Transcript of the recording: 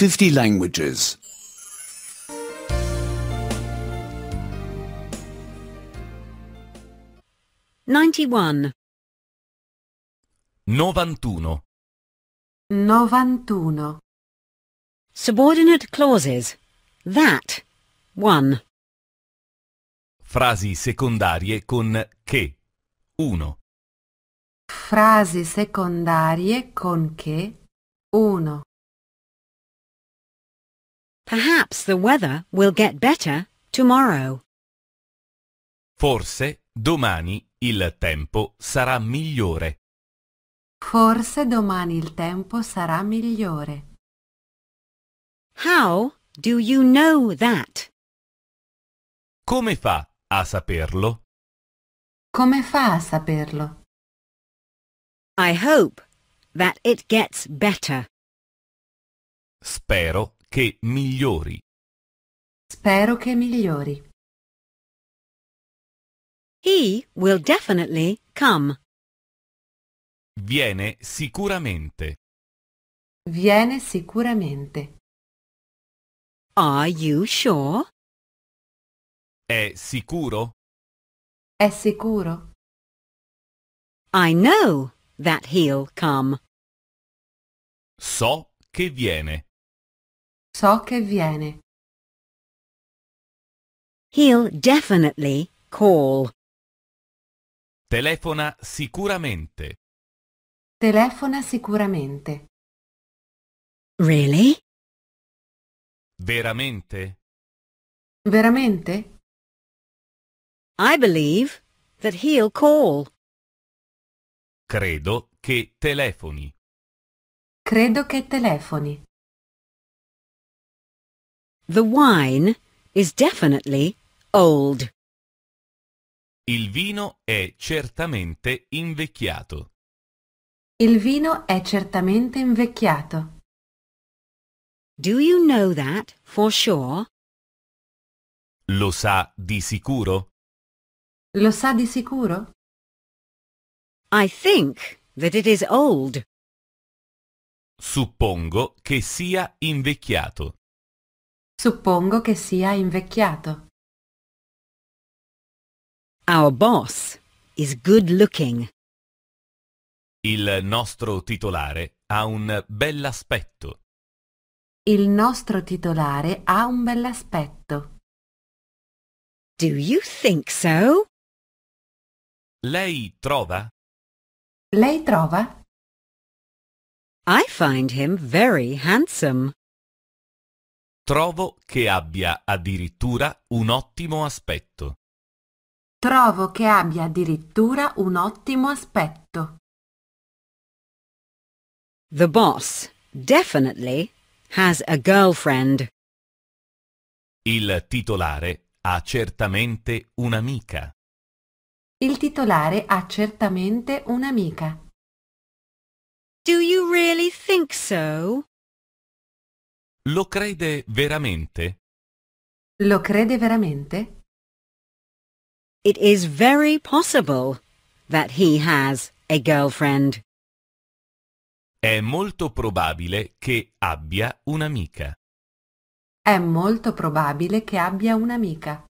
50 languages. 91 91 91 Subordinate clauses. That. 1 Frasi secondarie con che. 1 Frasi secondarie con che. 1 Perhaps the weather will get better tomorrow. Forse domani il tempo sarà migliore. Forse domani il tempo sarà migliore. How do you know that? Come fa a saperlo? Come fa a saperlo? I hope that it gets better. Spero che migliori. Spero che migliori. He will definitely come. Viene sicuramente. Viene sicuramente. Are you sure? È sicuro? È sicuro. I know that he'll come. So che viene. So che viene. He'll definitely call. Telefona sicuramente. Telefona sicuramente. Really? Veramente? Veramente? I believe that he'll call. Credo che telefoni. Credo che telefoni. The wine is definitely old. Il vino è certamente invecchiato. Il vino è certamente invecchiato. Do you know that for sure? Lo sa di sicuro? Lo sa di sicuro? I think that it is old. Suppongo che sia invecchiato. Suppongo che sia invecchiato. Our boss is good looking. Il nostro titolare ha un bell'aspetto. Il nostro titolare ha un bell'aspetto. Do you think so? Lei trova? Lei trova? I find him very handsome. Trovo che abbia addirittura un ottimo aspetto. Trovo che abbia addirittura un ottimo aspetto. The boss definitely has a girlfriend. Il titolare ha certamente un'amica. Il titolare ha certamente un'amica. Do you really think so? Lo crede veramente? Lo crede veramente? It is very possible that he has a girlfriend. È molto probabile che abbia un'amica. È molto probabile che abbia un'amica.